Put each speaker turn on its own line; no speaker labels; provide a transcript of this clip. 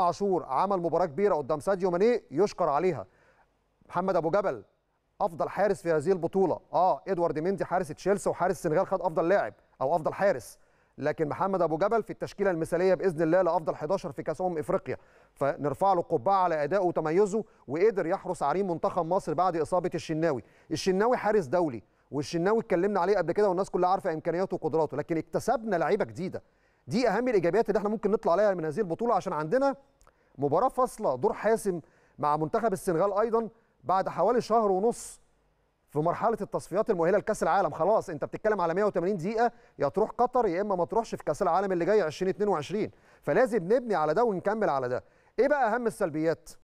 عاشور عمل مباراه كبيره قدام ساديو ماني يشكر عليها محمد ابو جبل افضل حارس في هذه البطوله اه ادوارد ميندي حارس تشيلسي وحارس السنغال خد افضل لاعب او افضل حارس لكن محمد ابو جبل في التشكيله المثاليه باذن الله لافضل 11 في كاس امم افريقيا فنرفع له القبعه على ادائه وتميزه وقدر يحرس عريم منتخب مصر بعد اصابه الشناوي الشناوي حارس دولي والشناوي اتكلمنا عليه قبل كده والناس كلها عارفه امكانياته وقدراته لكن اكتسبنا لعيبه جديده دي اهم الايجابيات اللي احنا ممكن نطلع عليها من هذه البطوله عشان عندنا مباراه فاصله دور حاسم مع منتخب السنغال ايضا بعد حوالي شهر ونص في مرحله التصفيات المؤهله لكاس العالم خلاص انت بتتكلم على 180 دقيقه يا تروح قطر يا اما ما تروحش في كاس العالم اللي جاي 2022 فلازم نبني على ده ونكمل على ده ايه بقى اهم السلبيات